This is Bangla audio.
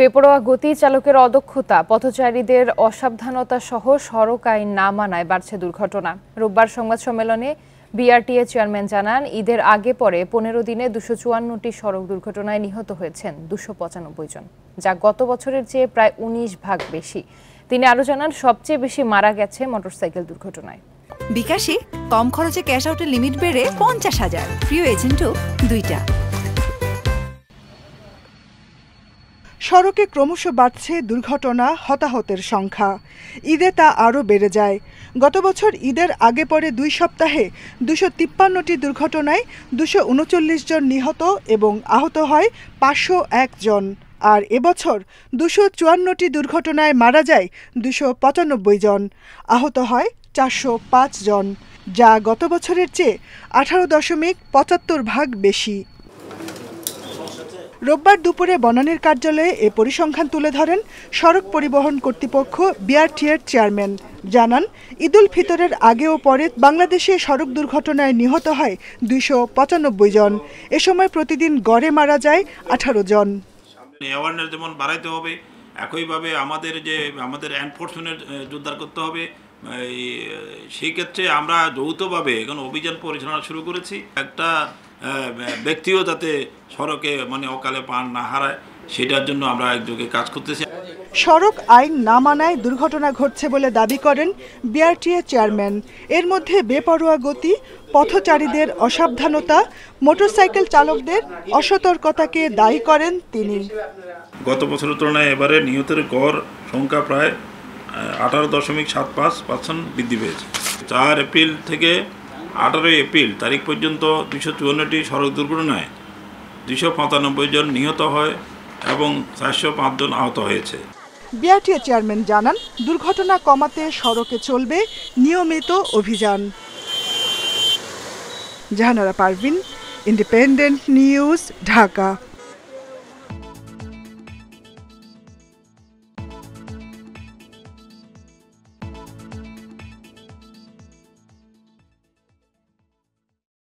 বেপরোয়া গতি চালকের অদক্ষতা পথচারীদের অসাবধানতা সহ সড়ক আইন না মানায় বাড়ছে দুর্ঘটনা রোববার সংবাদ সম্মেলনে বিআরটিএ চেয়ারম্যান জানান ঈদের আগে পরে পনেরো দিনে দুশো চুয়ান্নটি সড়ক দুর্ঘটনায় নিহত হয়েছেন দুশো পঁচানব্বই জন যা গত বছরের চেয়ে প্রায় উনিশ ভাগ বেশি তিনি আরও জানান সবচেয়ে বেশি মারা গেছে মোটরসাইকেল দুর্ঘটনায় বিকাশে কম খরচে ক্যাশ আউটের লিমিট বেড়ে পঞ্চাশ হাজার প্রিয় এজেন্টও দুইটা সড়কে ক্রমশ বাড়ছে দুর্ঘটনা হতাহতের সংখ্যা ঈদে তা আরও বেড়ে যায় গত বছর ঈদের আগে পরে দুই সপ্তাহে দুশো তিপ্পান্নটি দুর্ঘটনায় দুশো উনচল্লিশ জন নিহত এবং আহত হয় পাঁচশো জন আর এবছর দুশো চুয়ান্নটি দুর্ঘটনায় মারা যায় দুশো পঁচানব্বই জন আহত হয় চারশো পাঁচ জন যা গত বছরের চেয়ে আঠারো দশমিক পঁচাত্তর ভাগ বেশি রোববার দুপুরে বনানীর কার্যালয়ে এ পরিসংখ্যান তুলে ধরেন সড়ক পরিবহন কর্তৃপক্ষ বিআরটিএর চেয়ারম্যান জানান ঈদুল ফিতরের আগে ও পরে বাংলাদেশে সড়ক দুর্ঘটনায় নিহত হয় দুইশো জন এ সময় প্রতিদিন গড়ে মারা যায় আঠারো জন অ্যাওয়ারনেস যেমন বাড়াইতে হবে একইভাবে আমাদের যে আমাদের এনফোর্সমেন্ট জোরদার করতে হবে সেই ক্ষেত্রে আমরা যৌথভাবে এখন অভিযান পরিচালনা শুরু করেছি একটা হ্যাঁ, হ্যাঁ, ব্যক্তিও যাতে সড়কে মানে অকালে পান না হারায় সেটার জন্য আমরা একযোগে কাজ করতেছি সড়ক আইন না মানায় দুর্ঘটনা ঘটছে বলে দাবি করেন বিআরটিএ চেয়ারম্যান এর মধ্যে বেপরোয়া গতি পথচারীদের অসাবধানতা মোটরসাইকেল চালকদের অসতর্কতাকে দায়ী করেন তিনি গত বছরের তুলনায় এবারে নিহতের গড় সংখ্যা প্রায় আঠারো দশমিক সাত পাঁচ পার্সেন্ট বৃদ্ধি পেয়েছে চার এপ্রিল থেকে আঠারোই এপ্রিল তারিখ পর্যন্ত দুশো চুয়ান্নটি সড়ক দুর্ঘটনায় দুশো পঁচানব্বই জন নিহত হয় এবং চারশো পাঁচজন আহত হয়েছে বিআরটিএ চেয়ারম্যান জানান দুর্ঘটনা কমাতে সড়কে চলবে নিয়মিত অভিযান জাহানারা পারভিন ইন্ডিপেন্ডেন্ট নিউজ ঢাকা